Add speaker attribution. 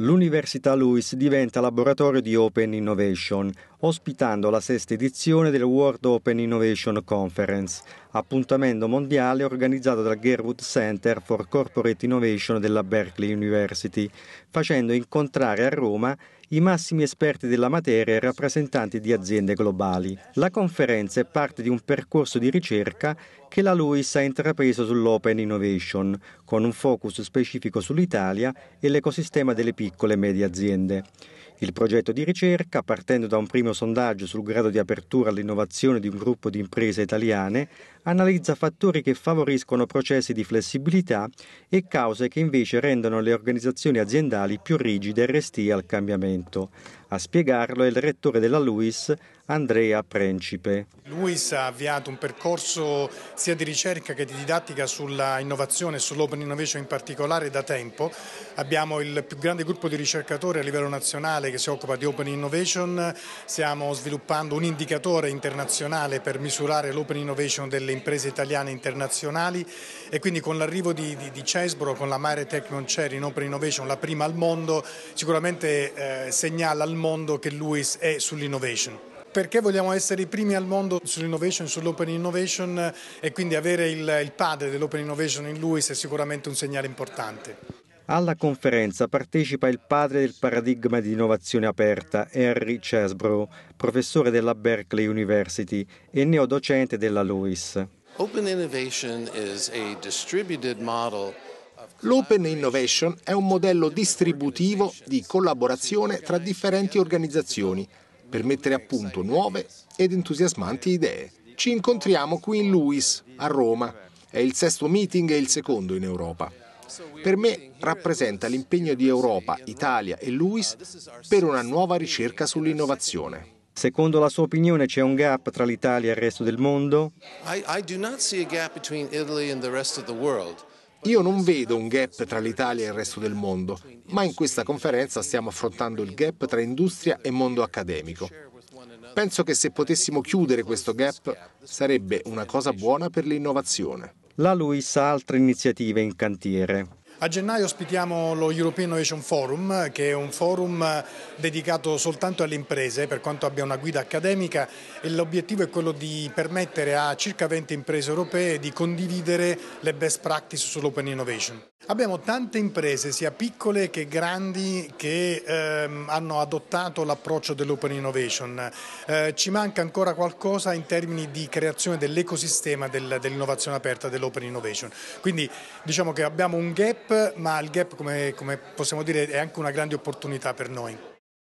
Speaker 1: L'Università Lewis diventa laboratorio di Open Innovation, ospitando la sesta edizione del World Open Innovation Conference, appuntamento mondiale organizzato dal Gerwood Center for Corporate Innovation della Berkeley University, facendo incontrare a Roma i massimi esperti della materia e rappresentanti di aziende globali. La conferenza è parte di un percorso di ricerca che la LUIS ha intrapreso sull'Open Innovation, con un focus specifico sull'Italia e l'ecosistema delle piccole e medie aziende. Il progetto di ricerca, partendo da un primo sondaggio sul grado di apertura all'innovazione di un gruppo di imprese italiane analizza fattori che favoriscono processi di flessibilità e cause che invece rendono le organizzazioni aziendali più rigide e restie al cambiamento. A spiegarlo è il rettore della LUIS, Andrea Principe.
Speaker 2: Luis ha avviato un percorso sia di ricerca che di didattica sulla innovazione e sull'open innovation in particolare da tempo. Abbiamo il più grande gruppo di ricercatori a livello nazionale che si occupa di open innovation. Stiamo sviluppando un indicatore internazionale per misurare l'open innovation delle imprese italiane e internazionali e quindi con l'arrivo di, di, di, Cesbro, con la Mare Technion Chair in Open Innovation, la prima al mondo, sicuramente eh, segnala al mondo che Luis è sull'innovation perché vogliamo essere i primi al mondo sull'innovation, sull'open innovation e quindi avere il, il padre dell'open innovation in lui è sicuramente un segnale importante.
Speaker 1: Alla conferenza partecipa il padre del paradigma di innovazione aperta, Henry Chesbrough, professore della Berkeley University e neodocente della LUIS. L'open
Speaker 3: innovation
Speaker 1: è un modello
Speaker 3: distributivo di collaborazione tra differenti organizzazioni per mettere a punto nuove ed entusiasmanti idee. Ci incontriamo qui in Luis, a Roma. È il sesto meeting e il secondo in Europa. Per me rappresenta l'impegno di Europa, Italia e Luis per una nuova ricerca sull'innovazione. Secondo la sua
Speaker 1: opinione c'è un gap tra l'Italia e il resto del mondo?
Speaker 3: Io non vedo un gap tra l'Italia e il resto del mondo, ma in questa conferenza stiamo affrontando il gap tra industria e mondo accademico. Penso che se potessimo chiudere questo gap sarebbe una cosa buona per l'innovazione
Speaker 1: la LUIS ha altre iniziative in cantiere.
Speaker 2: A gennaio ospitiamo lo European Innovation Forum, che è un forum eh, dedicato soltanto alle imprese, per quanto abbia una guida accademica, e l'obiettivo è quello di permettere a circa 20 imprese europee di condividere le best practices sull'open innovation. Abbiamo tante imprese, sia piccole che grandi, che ehm, hanno adottato l'approccio dell'open innovation. Eh, ci manca ancora qualcosa in termini di creazione dell'ecosistema del, dell'innovazione aperta dell'open innovation. Quindi diciamo che abbiamo un gap gap, ma il gap come, come possiamo dire è anche una grande opportunità per noi.